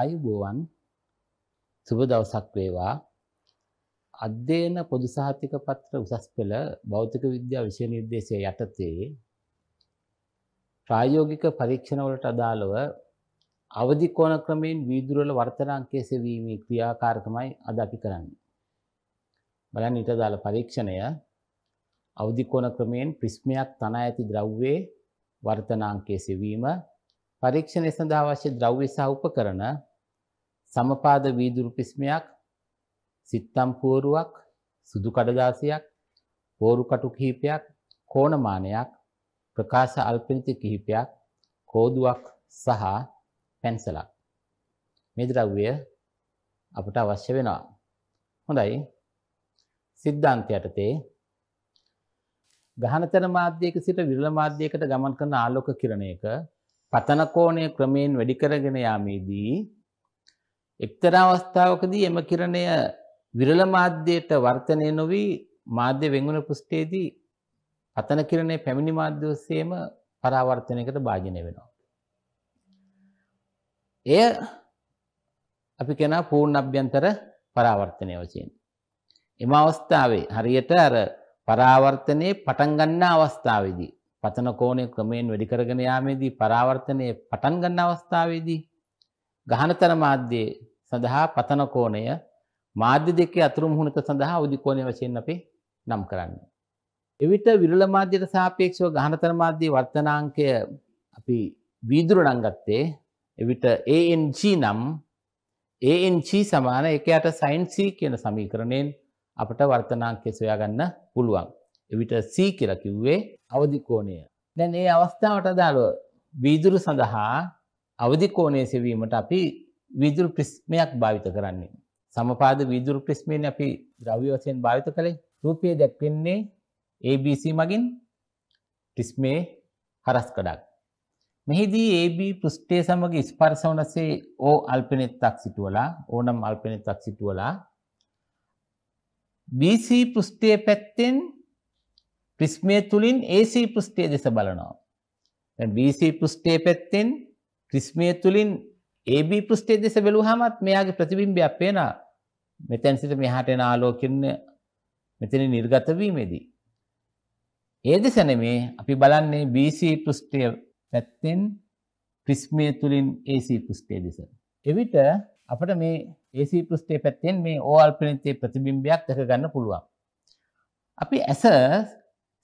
ආයුබෝවන් සුබ දවසක් වේවා අධ්‍යයන පොදු සාහිත්‍යක පත්‍ර උසස් පෙළ භෞතික විද්‍යා විෂය නිර්දේශය යටතේ ප්‍රායෝගික පරීක්ෂණවලට අදාළව අවදි කෝණ ක්‍රමයෙන් වීදුරුවල වර්තන අංකයේ සෙවීමේ ක්‍රියාකාරකමයි අද අපි කරන්නේ බලන්න ඊට අදාළ පරීක්ෂණය අවදි කෝණ ක්‍රමයෙන් ප්‍රිස්මයක් තනා ඇති ද්‍රව්‍යයේ වර්තන අංකයේ සෙවීම පරීක්ෂණය සඳහා අවශ්‍ය ද්‍රව්‍ය සහ උපකරණ සමපාද වීදුරු පිස්මයක් සිත්තම් පුවරුවක් සුදු කඩදාසියක් පෝරුකටු කිහිපයක් කෝණමානයක් ප්‍රකාශ අල්පිනිති කිහිපයක් කෝදුවක් සහ පැන්සලක් මේ ද්‍රව්‍ය අපට අවශ්‍ය වෙනවා හොඳයි සිද්ධාන්තය යටතේ ගහනතර මාධ්‍යයක සිට විරල මාධ්‍යයකට ගමන් කරන ආලෝක කිරණයක පතන කෝණය ක්‍රමයෙන් වැඩි කරගෙන යාමේදී එක්තරා අවස්ථාවකදී එම කිරණය විරල මාධ්‍යයට වර්තනය නොවී මාධ්‍ය වෙන්වන පෘෂ්ඨයේදී පතන කිරණය පැමිණි මාධ්‍ය ඔස්සේම පරාවර්තනයකට භාජනය වෙනවා. එය අපි කියන පූර්ණ අභ්‍යන්තර පරාවර්තනය වශයෙන්. එම අවස්ථාවේ හරියට අර පරාවර්තනයේ පටන් ගන්නා අවස්ථාවේදී පතන කෝණය ක්‍රමයෙන් වැඩි කරගෙන යාමේදී පරාවර්තනයේ පටන් ගන්න අවස්ථාවේදී ගහනතර මාධ්‍යයේ සඳහා පතන කෝණය මාධ්‍ය දෙකේ අතුරු මුහුණත සඳහා උදි කෝණය වශයෙන් අපි නම් කරන්නේ. එවිට විරල මාධ්‍යයට සාපේක්ෂව ගහනතර මාධ්‍යයේ වර්තනාංකය අපි වීදුර නම් ගත්තේ එවිට ANG නම් ANG සමාන එකයට sin c කියන සමීකරණයෙන් අපට වර්තනාංකය සොයාගන්න පුළුවන්. එවිට c කියලා කිව්වේ අවදි කෝණය. දැන් මේ අවස්ථාවට අදාළව වීදුරු සඳහා අවදි කෝණය සෙවීමට අපි වීදුරු ප්‍රිස්මයක් භාවිත කරන්නේ. සමපාද වීදුරු ප්‍රිස්මයෙන් අපි ද්‍රව්‍ය වශයෙන් භාවිත කළේ රූපය දැක්වෙන්නේ ABC මගින් ප්‍රිස්මේ හරස්කඩක්. මෙහිදී AB පෘෂ්ඨය සමග ස්පර්ශ වනසේ O අල්පනෙත්තක් සිටුවලා ඕනම් අල්පනෙත්තක් සිටුවලා BC පෘෂ්ඨයේ පැත්තෙන් ප්‍රිස්මය තුලින් AC පෘෂ්ඨය දෙස බලනවා. දැන් BC පෘෂ්ඨයේ පැත්තෙන් ප්‍රිස්මය තුලින් AB පෘෂ්ඨය දෙස බැලුවාමත් මෙයාගේ ප්‍රතිබිම්බයක් පේනවා. මෙතෙන් සිට මෙහාට එන ආලෝකයේ මෙතන නිර්ගත වීමේදී. ඒ දෙස නෙමේ අපි බලන්නේ BC පෘෂ්ඨය පැත්තෙන් ප්‍රිස්මය තුලින් AC පෘෂ්ඨය දෙස. එවිට අපිට මේ AC පෘෂ්ඨය පැත්තෙන් මේ OL ප්‍රණිතයේ ප්‍රතිබිම්බයක් දැක ගන්න පුළුවන්. අපි ඇස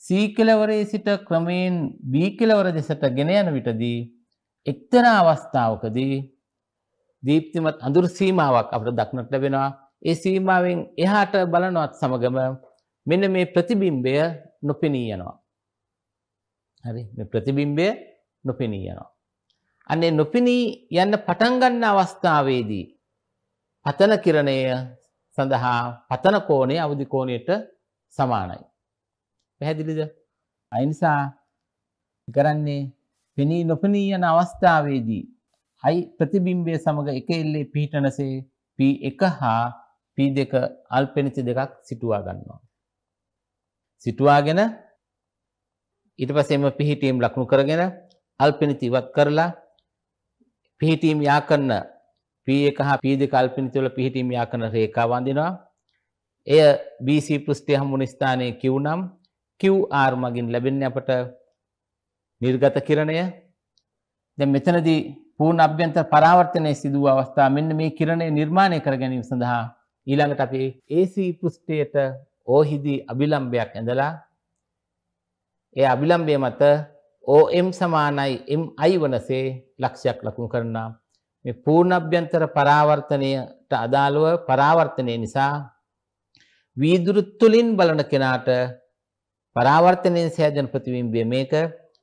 C කෙලවරේ සිට ක්‍රමයෙන් B කෙලවර දෙසට ගෙන යන විටදී එක්තරා අවස්ථාවකදී දීප්තිමත් අඳුරු සීමාවක් අපට දක්නට ලැබෙනවා. ඒ සීමාවෙන් එහාට බලනවත් සමගම මෙන්න මේ ප්‍රතිබිම්බය නොපෙනී යනවා. හරි මේ ප්‍රතිබිම්බය නොපෙනී යනවා. අන්නේ නොපෙනී යන්න පටන් ගන්න අවස්ථාවේදී පතන කිරණය සඳහා පතන කෝණය අවදි කෝණයට සමානයි. පැහැදිලිද? ඒ නිසා කරන්නේ පෙනී නොපෙනී යන අවස්ථාවේදී i ප්‍රතිබිම්බය සමග එක එල්ලේ පිහිටනසේ p1 හා p2 අල්පෙනිච දෙකක් සිටුවා ගන්නවා. සිටුවාගෙන ඊට පස්සේම පිහිටීම් ලකුණු කරගෙන අල්පෙනිච ඉවත් කරලා පිහිටීම් යා කරන P1 හා P2 කල්පිනිත වල පිහිටීම් යා කරන රේඛාව අඳිනවා. එය BC පෘෂ්ඨය හමුවන ස්ථානයේ Q නම් QR මගින් ලැබෙන්නේ අපට නිර්ගත කිරණය. දැන් මෙතනදී පූර්ණ අභ්‍යන්තර පරාවර්තනය සිදුව අවස්ථා මෙන්න මේ කිරණය නිර්මාණය කර ගැනීම සඳහා ඊළඟට අපේ AC පෘෂ්ඨයට ඕහිදී අභිලම්භයක් ඇඳලා ඒ අභිලම්භය මත OM සමානයි MI වනසේ ලක්ෂයක් ලකුණු කරනවා මේ පූර්ණ අභ්‍යන්තර පරාවර්තනයට අදාළව පරාවර්තනය නිසා වීදුරු තුලින් බලන කෙනාට පරාවර්තනයේ සෑදෙන ප්‍රතිබිම්බය මේක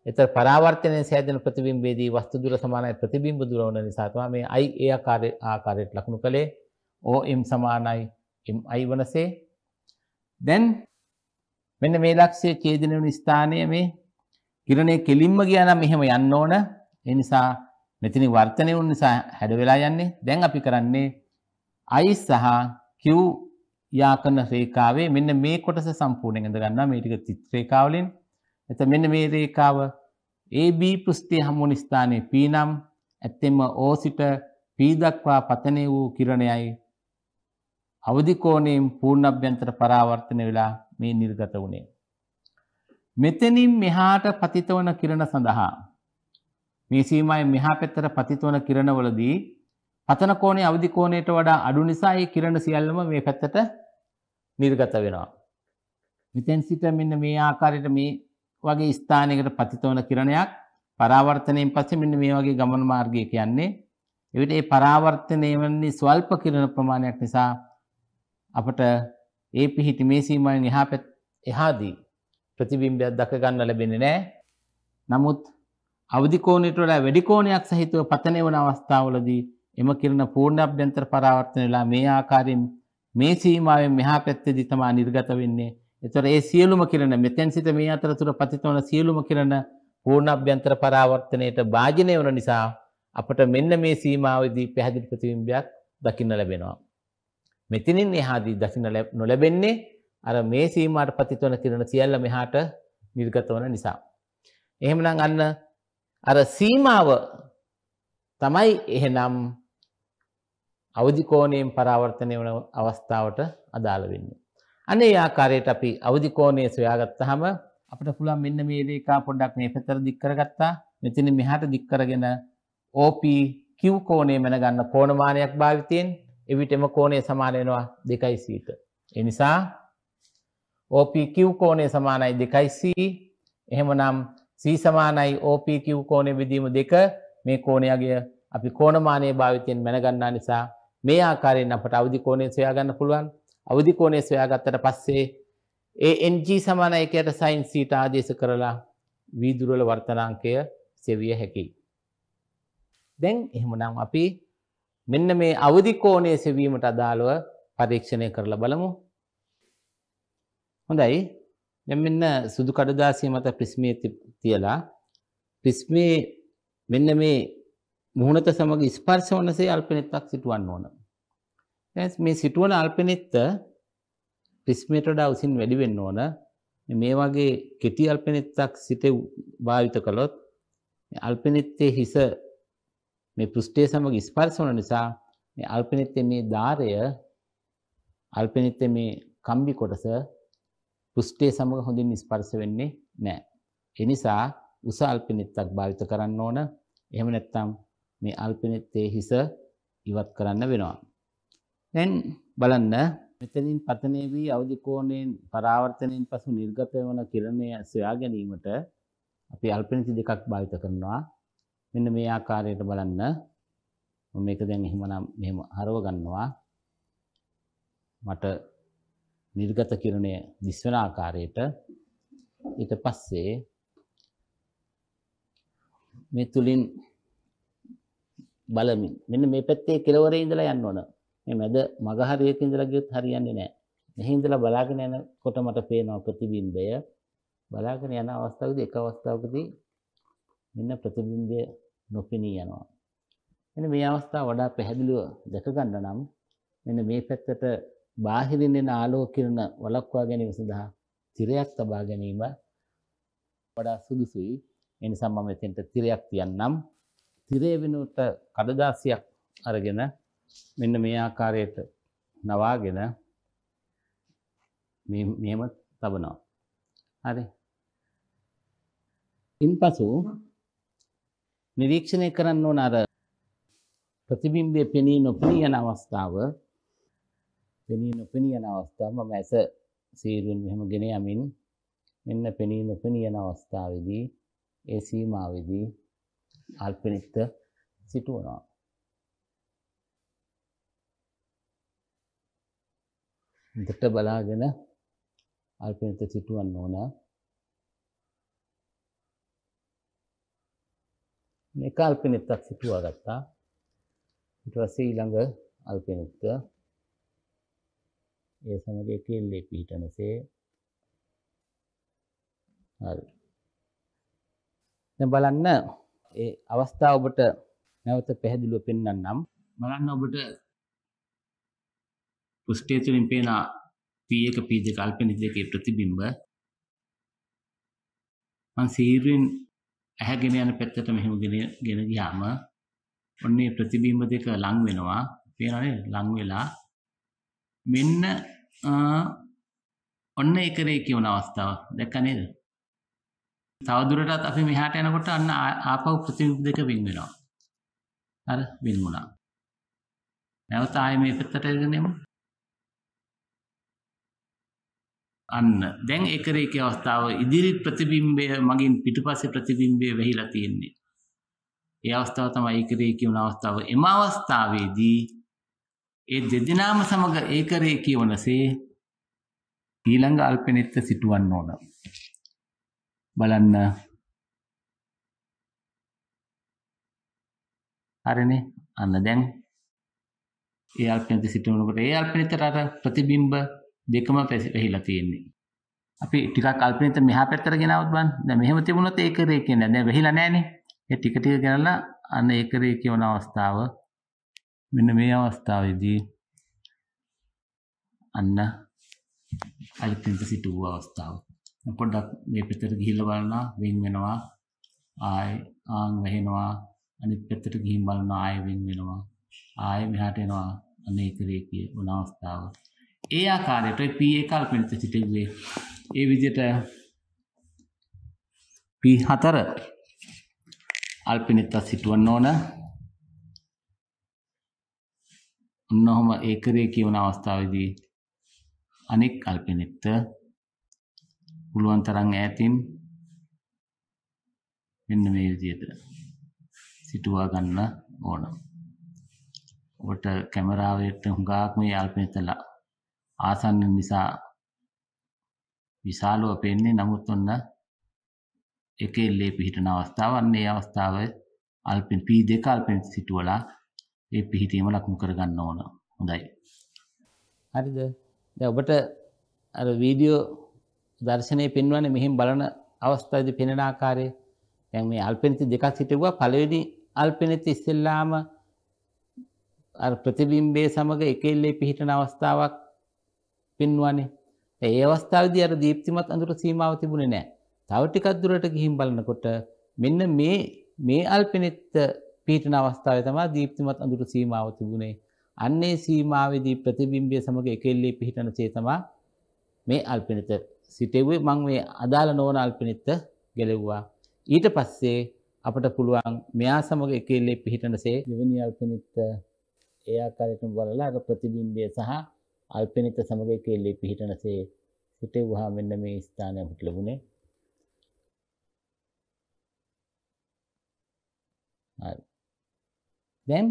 එතර පරාවර්තනයෙන් සෑදෙන ප්‍රතිබිම්බේදී වස්තු දුර සමානයි ප්‍රතිබිම්බ දුර වන නිසා තමයි මේ i ඒ ආකාරය ආකාරයට ලකුණු කළේ OM සමානයි MI වනසේ දැන් මෙන්න මේ ලක්ෂයේ ඡේදන වෙන ස්ථානය මේ කිරණේ කෙලින්ම ගියා නම් එහෙම යන්න ඕන ඒ නිසා මෙතන වර්තනය වුන නිසා හැඩ වෙලා යන්නේ දැන් අපි කරන්නේ i සහ q යාකරන රේඛාවේ මෙන්න මේ කොටස සම්පූර්ණයෙන් ඉඳ ගන්නවා මේ ටික චිත්‍රේඛාවලින් එත මෙන්න මේ රේකාව AB පෘෂ්ඨය හමුවන ස්ථානයේ P නම් ඇත්තෙම O සිට P දක්වා පතනය වූ කිරණයයි අවදි කෝණයෙන් පූර්ණ අභ්‍යන්තර පරාවර්තන වෙලා මේ නිර්ගත වුණේ. මෙතනින් මෙහාට පතිතවන කිරණ සඳහා මේ සීමාවෙන් මෙහා පැත්තට පතිතවන කිරණවලදී පතන කෝණය අවදි කෝණයට වඩා අඩු නිසා ඒ කිරණ සියල්ලම මේ පැත්තට නිර්ගත වෙනවා. මෙතෙන් සිට මෙන්න මේ ආකාරයට මේ වගේ ස්ථානයකට පතිත වන කිරණයක් පරාවර්තනයෙන් පස්සේ මෙන්න මේ වගේ ගමන මාර්ගයක යන්නේ. එවිට ඒ පරාවර්තනය වන්නේ ස්වල්ප කිරණ ප්‍රමාණයක් නිසා අපට ඒ පිහිටි මේ සීමාවෙන් එහා එහාදී ප්‍රතිබිම්බයක් දක ගන්න ලැබෙන්නේ නැහැ. නමුත් අවදි කෝණයට වඩා වැඩි කෝණයක් සහිතව පතන වන අවස්ථාවලදී එම කිරණ පූර්ණ අභ්‍යන්තර පරාවර්තන වෙලා මේ ආකාරයෙන් මේ සීමාවෙන් මෙහා පැත්තේදී තමයි නිර්ගත වෙන්නේ. එතොර ඒ සියලුම කිරණ මෙතැන් සිට මේ අතර තුර පතිතවන සියලුම කිරණ පූර්ණ අභ්‍යන්තර පරාවර්තනයට භාජනය වන නිසා අපට මෙන්න මේ සීමාවදී පැහැදිලි ප්‍රතිබිම්බයක් දකින්න ලැබෙනවා. මෙතනින් එහාදී දකින්න නොලැබෙන්නේ අර මේ සීමාට පතිතවන කිරණ සියල්ල මෙහාට නිර්ගත වන නිසා. එහෙමනම් අන්න අර සීමාව තමයි එහෙනම් අවධිකෝණයෙන් පරාවර්තනය වන අවස්ථාවට අදාළ වෙන්නේ. අනේ ආකාරයට අපි අවදි කෝණය සොයාගත්තාම අපිට පුළුවන් මෙන්න මේ රේඛා පොඩ්ඩක් මේ පැතර දික් කරගත්තා. මෙතන මෙහාට දික් කරගෙන OP Q කෝණය මැනගන්න කෝණමානයක් භාවිතයෙන් එවිට එම කෝණය සමාන වෙනවා 2c ට. ඒ නිසා OP Q කෝණය සමානයි 2c. එහෙමනම් C සමානයි OP Q කෝණය බෙදීම 2 මේ කෝණයගේ අපි කෝණමානය භාවිතයෙන් මැනගන්නා නිසා මේ ආකාරයෙන් අපට අවදි කෝණය සොයාගන්න පුළුවන්. අවධි කෝණය සොයාගත්තට පස්සේ ඒ NG සමාන එකයට sin θ ආදේශ කරලා වීදුර වල වර්තනාංකය සෙවිය හැකියි. දැන් එහෙමනම් අපි මෙන්න මේ අවධි කෝණය සෙවීමට අදාළව පරීක්ෂණය කරලා බලමු. හොඳයි. දැන් මෙන්න සුදු කඩදාසිය මත ප්‍රිස්මයේ තියලා ප්‍රිස්මේ මෙන්න මේ මුහුණත සමග ස්පර්ශ වනසේ අල්පනෙත්තක් සිටවන්න ඕන. මේ සිටුවන අල්පනෙත්ත ප්‍රිස්මේට වඩා උසින් වැඩි වෙන්න ඕන. මේ වගේ කෙටි අල්පනෙත්තක් සිට භාවිත කළොත් අල්පනෙත්තේ හිස මේ පෘෂ්ඨය සමග ස්පර්ශ වන නිසා මේ අල්පනෙත්තේ මේ ධාරය අල්පනෙත්තේ මේ කම්බි කොටස පෘෂ්ඨය සමග හොඳින් ස්පර්ශ වෙන්නේ නැහැ. ඒ නිසා උස අල්පනෙත්තක් භාවිත කරන්න ඕන. එහෙම නැත්නම් මේ අල්පනෙත්තේ හිස ඉවත් කරන්න වෙනවා. දැන් බලන්න මෙතනින් පතනය වී අවධිකෝණයෙන් පරාවර්තනයෙන් පසු නිර්ගත වන කිරණය සොයා ගැනීමට අපි අල්පනිති දෙකක් භාවිත කරනවා. මෙන්න මේ ආකාරයට බලන්න. මම මේක දැන් එහෙමනම් මෙහෙම හරව ගන්නවා. මට නිර්ගත කිරණය දිස්වන ආකාරයට ඊට පස්සේ මේ තුලින් බලමින් මෙන්න මේ පැත්තේ කෙලවරේ ඉඳලා යන්න ඕන. මේ මැද මග හරියක ඉඳලා ගියොත් හරියන්නේ නැහැ. මෙහි ඉඳලා බලාගෙන යනකොට මට පේනවා ප්‍රතිබිම්බය. බලාගෙන යන අවස්ථාවේදී එක අවස්ථාවකදී මෙන්න ප්‍රතිබිම්බය නොපෙනී යනවා. මෙන්න මේ අවස්ථාව වඩා පැහැදිලිව දැක ගන්න නම් මෙන්න මේ පැත්තට බාහිරින් එන ආලෝක කිරණ වළක්වා ගැනීම සඳහා තිරයක් තබා ගැනීම වඩා සුදුසුයි. ඒ නිසා මම එතෙන්ට තිරයක් තියන්නම්. තිරේ වෙනුවට කඩදාසියක් අරගෙන මෙන්න මේ ආකාරයට නවාගෙන මෙහෙම තබනවා. හරි. ඉන්පසු නිරීක්ෂණය කරන්න ඕන අර ප්‍රතිබිම්බයේ පෙනී නොපෙනී යන අවස්ථාව පෙනී නොපෙනී යන අවස්ථාව මම ඇස සීරුවෙන් මෙහෙම ගෙන යමින් මෙන්න පෙනී නොපෙනී යන අවස්ථාවේදී ඒ සීමාවේදී අල්පනිත්ත සිටුවනවා. දෙට බලාගෙන අල්පනත සිටුවන්න ඕන එක අල්පනෙත්තක් සිටුවා ගත්තා ඉටවස ඊළඟ අල්පනෙත්ත ඒ සමඟ කෙල්ලේ පිහිටනසේ බලන්න ඒ අවස්ථාව ඔබට නැවත පැහැදිලුව පෙන්න්නම් බලන්න ඔබට පෘෂ්ඨය තුළින් පේන P1 P2 කල්පන දෙකේ ප්‍රතිබිම්බ මං සීරුවෙන් ඇහැගෙන යන පැත්තට මෙහෙම ගෙන ගියාම ඔන්නේ ප්‍රතිබිම්බ දෙක ලං වෙනවා පේනවනේ ලං වෙලා මෙන්න ඔන්න ඒකනේ කියවන අවස්ථාව දැක්ක නේද තවදුරටත් අපි මෙහාට යනකොට අන්න ආපහු ප්‍රතිබිම්බ දෙක වින් වෙනවා අර වින් වුණා නැවත ආයේ මේ පැත්තට එගෙන යමු අන්න දැන් එකරේක අවස්ථාව ඉදිරි ප්‍රතිබිම්බය මගින් පිටුපස්සේ ප්‍රතිබිම්බය වෙහිලා තියෙන්නේ. ඒ අවස්ථාව තමයි ඒකරේ කියවන අවස්ථාව. එම අවස්ථාවේදී ඒ දෙදෙනාම සමග ඒකරේ කියවනසේ ඊළඟ අල්පනෙත්ත සිටවන්න ඕන. බලන්න. හරිනේ. අන්න දැන් ඒ අල්පනෙත්ත සිටවනකොට ඒ අල්පනෙත්තට ප්‍රතිබිම්බ දෙකම වැහිලා තියෙන්නේ. අපි ටිකක් කල්පනිත මෙහා පැත්තට ගෙනවොත් බලන්න. දැන් මෙහෙම තිබුණොත් ඒකරේ කියන්නේ දැන් වැහිලා නැහනේ. ඒ ටික ටික ගණනලා අන්න ඒකරේ කියන අවස්ථාව මෙන්න මේ අවස්ථාවේදී අන්න අලුතින් සිටුව අවස්ථාව. පොඩ්ඩක් මේ පැත්තට ගිහිල්ලා බලනවා වෙන් වෙනවා ආය ආන් වැහෙනවා අනිත් පැත්තට ගිහින් බලනවා ආය වෙන් වෙනවා ආය මෙහාට එනවා අනේකරේ කියන අවස්ථාව. ඒ ආකාරයට පී කල්පිනිත සිටින්නේ ඒ විදියට පී හතර අල්පිනිත සිටුවන්න ඕන ඔන්නොහොම ඒකරේ කියවන අවස්ථාවේදී අනෙක් අල්පිනිත පුළුවන් තරම් ඈතින් මෙන්න මේ විදියට සිටුවා ගන්න ඕන. ඔබට කැමරාවට හුඟක් මේ අල්පිනිතලා ආසන්න නිසා විශාලව පෙන්නේ නමුත් ඔන්න එකේ ලේ පිහිටන අවස්ථාව අන්න ඒ අවස්ථාව අල්පින් P2 අල්පින් සිටුවලා ඒ පිහිටීම ලකුණු කරගන්න ඕන. හොඳයි. හරිද? දැන් ඔබට අර වීඩියෝ දර්ශනය පෙන්වන්නේ මෙහින් බලන අවස්ථාවේදී පෙනෙන ආකාරය. දැන් මේ අල්පිනිති දෙකක් සිටුවා පළවෙනි අල්පිනිති ඉස්සෙල්ලාම අර ප්‍රතිබිම්බයේ සමග එකෙල්ලේ පිහිටන අවස්ථාවක් පෙන්වානේ ඒ අවස්ථාවද අර දීප්තිමත් අඳුර සීමාව තිබුණේ නෑ තවටිකක්දුරට ගිහිම් බලනකොට මෙන්න මේ මේ අල්පනෙත්ත පීටන අවස්ථාව තමා දීප්තිමත් අඳුර සීමාව තිබුණේ අන්නේ සීමාවේදී ප්‍රතිබිම්බය සමඟ එකෙල්ලේ පිහිටන චේතමා මේ අල්පිනිත සිටෙව්වේ මං මේ අදාළ නොවන අල්පිනිත්ත ගැලෙව්වා ඊට පස්සේ අපට පුළුවන් මෙයා සමඟ එකෙල්ලේ පිහිටනසේ දෙවෙනි අල්පිනිත්ත ඒ ආකාරයටම බලලා අර ප්‍රතිබිම්බය සහ අල්පිනිත සමගය කෙල්ලේ පිහිටනසේ සිටෙව්හා මෙන්න මේ ස්ථානය අපට ලැබුණේ. හරි. දැන්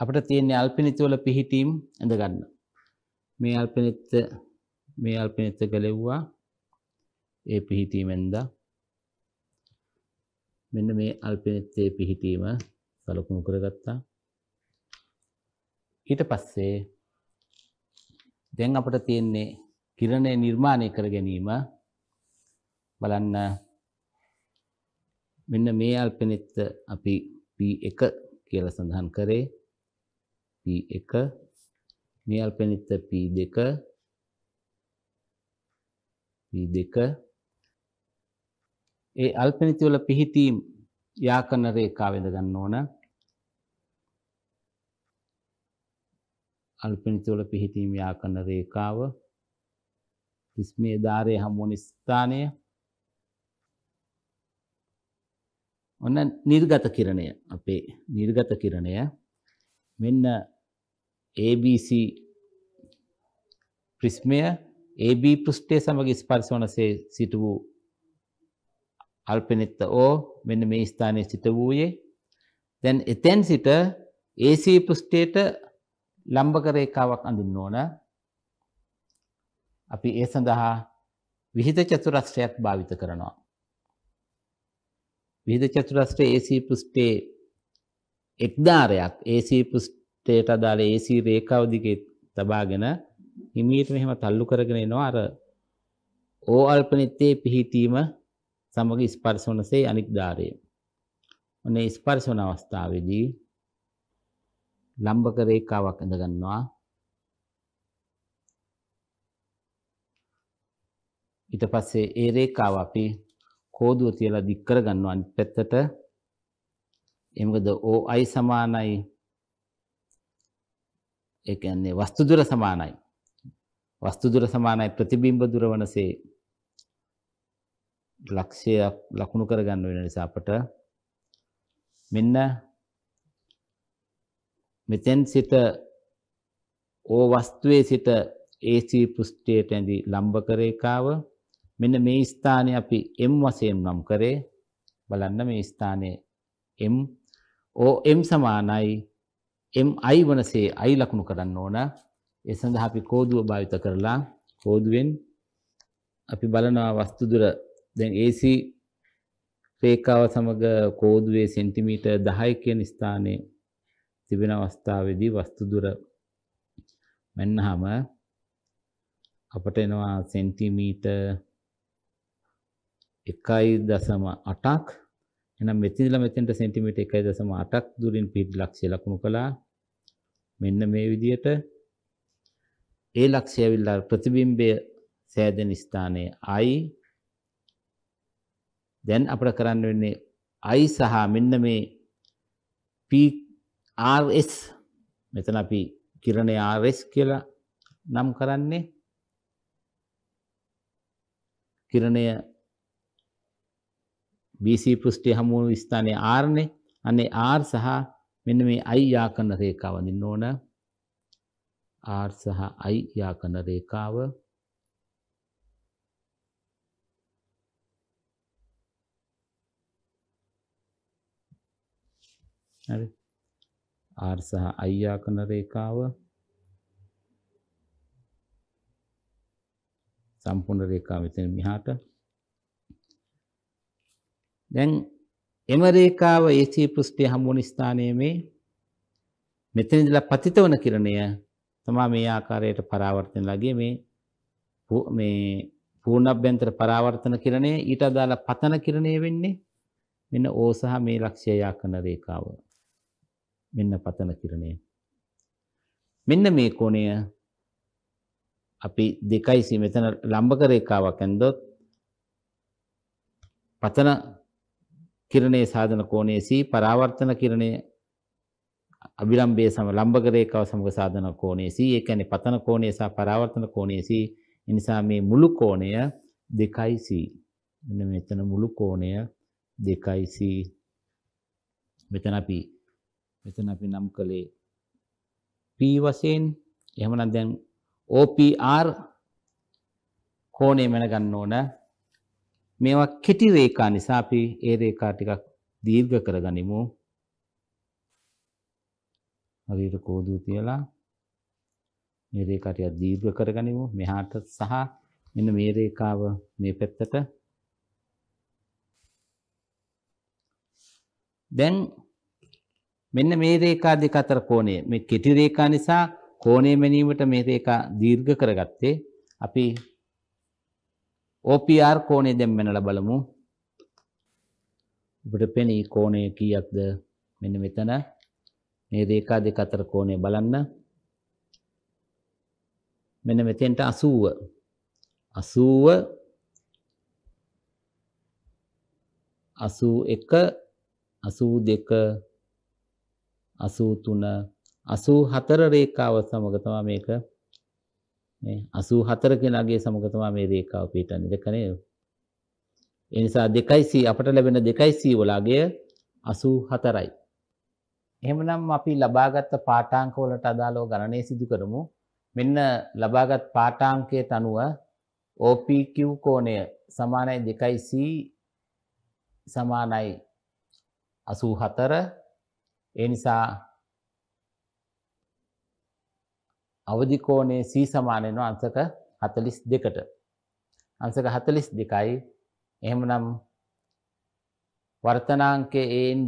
අපිට තියෙන්නේ අල්පිනිත වල පිහිටීම් ඇඳ ගන්න. මේ අල්පිනිත මේ අල්පිනිත ගලෙව්වා. ඒ පිහිටීම ඇඳා. මෙන්න මේ අල්පිනිතේ පිහිටීම සලකුණු කරගත්තා. ඊට පස්සේ දැන් අපට තියෙන්නේ කිරණය නිර්මාණය කර ගැනීම බලන්න මෙන්න මේ අල්පනෙත්ත අපි P1 කියලා සඳහන් කරේ P1 මේ අල්පනෙත්ත P2 P2 ඒ අල්පනෙති වල පිහිටීම් යාකරන රේඛාව ඉඳ ගන්න ඕන අල්පනිතවල පිහිටීම යාකරන රේඛාව ප්‍රිස්මේ ධාරයේ හමුවන ස්ථානය ඔන්න නිර්ගත කිරණය අපේ නිර්ගත කිරණය මෙන්න ABC ප්‍රිස්මය AB පෘෂ්ඨය සමග ස්පර්ශ වනසේ සිට වූ අල්පනෙත්ත ඕ මෙන්න මේ ස්ථානයේ සිට වූයේ දැන් එතෙන් සිට AC පෘෂ්ඨයට ලම්බක රේඛාවක් අඳින්න ඕන. අපි ඒ සඳහා විහිද චතුරස්‍රයක් භාවිත කරනවා. විහිද චතුරස්‍රය AC පෘෂ්ඨයේ එක් ධාරයක් AC පෘෂ්ඨයට අදාළ AC රේඛාව දිගේ තබාගෙන හිමීට මෙහෙම තල්ලු කරගෙන එනවා අර O අල්පනිත්තේ පිහිටීම සමග ස්පර්ශ වනසේ අනික් ධාරය. ඔනේ ස්පර්ශ වන අවස්ථාවේදී ලම්බක රේඛාවක් ඇඳ ගන්නවා ඊට පස්සේ ඒ රේඛාව අපි කෝදුව තියලා දික් කරගන්නවා අනිත් පැත්තට ඒ මොකද OI සමානයි ඒ කියන්නේ වස්තු දුර සමානයි වස්තු දුර සමානයි ප්‍රතිබිම්බ දුර වනසේ ලක්ෂ්‍යයක් ලකුණු කරගන්න වෙන නිසා අපට මෙන්න මෙතෙන් සිට ඕ වස්තුවේ සිට AC පෘෂ්ඨයට ඇඳි ලම්බක රේඛාව මෙන්න මේ ස්ථානය අපි M වශයෙන් නම් කරේ බලන්න මේ ස්ථානයේ M OM සමානයි MI වනසේ I ලකුණු කරන්න ඕන ඒ සඳහා අපි කෝදුව භාවිත කරලා කෝදුවෙන් අපි බලනවා වස්තු දුර දැන් AC රේඛාව සමග කෝදුවේ සෙන්ටිමීටර් 10 කියන ස්ථානයේ තිබෙන අවස්ථාවේදී වස්තු දුර මෙන්නහම අපට එනවා සෙන්ටිමීටර් 1.8ක් එහෙනම් මෙතනදලා මෙතෙන්ට සෙන්ටිමීටර් 1.8ක් දුරින් පිටි ලක්ෂ්‍ය ලකුණු කළා මෙන්න මේ විදියට ඒ ලක්ෂ්‍ය ඇවිල්ලා ප්‍රතිබිම්බය සෑදෙන ස්ථානයේ i දැන් අපිට කරන්න වෙන්නේ i සහ මෙන්න මේ p RS මෙතන අපි කිරණය RS කියලා නම් කරන්නේ කිරණය BC පෘෂ්ඨය හමු වූ ස්ථානයේ R නේ. අනේ R සහ මෙන්න මේ I යාකරන රේඛාව දින්න ඕන. R සහ I යාකරන රේඛාව හරි R සහ I ආකන රේඛාව සම්පූර්ණ රේඛාව මෙතන මෙහාට දැන් එම රේඛාව AC පෘෂ්ඨය හමුවන ස්ථානයේ මේ මෙතන ඉඳලා පතිත වන කිරණය තමයි මේ ආකාරයට පරාවර්තන ලගිය මේ මේ පූර්ණාභ්‍යන්තර පරාවර්තන කිරණය ඊට අදාළ පතන කිරණය වෙන්නේ මෙන්න O සහ මේ ලක්ෂ්‍ය යාකන රේඛාව මෙන්න පතන කිරණය. මෙන්න මේ කෝණය අපි 2යි මෙතන ලම්බක රේඛාවක් ඇන්දොත් පතන කිරණයේ සාධන කෝණයේ C පරාවර්තන කිරණයේ අභිලම්බයේ සම ලම්බක රේඛාව සමග සාධන කෝණයේ C ඒ කියන්නේ පතන කෝණය සහ පරාවර්තන කෝණයේ C ඒ නිසා මේ මුළු කෝණය 2C මෙන්න මෙතන මුළු කෝණය 2C මෙතන අපි මෙතන අපි නම් කළේ P වශයෙන් එහෙමනම් දැන් OPR කෝණය මැනගන්න ඕන මේවා කෙටි රේඛා නිසා අපි ඒ රේඛා ටිකක් දීර්ඝ කරගනිමු හරියට කෝදුව තියලා මේ රේඛා ටික දීර්ඝ කරගනිමු මෙහාට සහ මෙන්න මේ රේඛාව මේ පැත්තට දැන් මෙන්න මේ රේඛා දෙක අතර කෝණය මේ කෙටි රේඛා නිසා කෝණය මැනීමට මේ රේඛා දීර්ඝ කරගත්තේ අපි OPR කෝණය දැන් වෙනලා බලමු අපිට පෙනී කෝණය කීයක්ද මෙන්න මෙතන මේ රේඛා දෙක අතර කෝණය බලන්න මෙන්න මෙතෙන්ට 80 80 81 82 83 84 රේඛාව සමග තමයි මේක මේ 84 කෙනාගේ සමග තමයි මේ රේඛාව පිටන්නේ දෙකනේ ඒ නිසා 2c අපට ලැබෙන 2c වලාගය 84යි එහෙමනම් අපි ලබාගත් පාඨාංක වලට අදාළව ගණනය සිදු කරමු. මෙන්න ලබාගත් පාඨාංකයට අනුව OPQ කෝණය සමානයි 2C සමානයි 84 ඒ නිසා අවදි කෝණය C සමාන වෙනවා අංශක 42ට. අංශක 42යි එහෙමනම් වර්තනාංකය ANG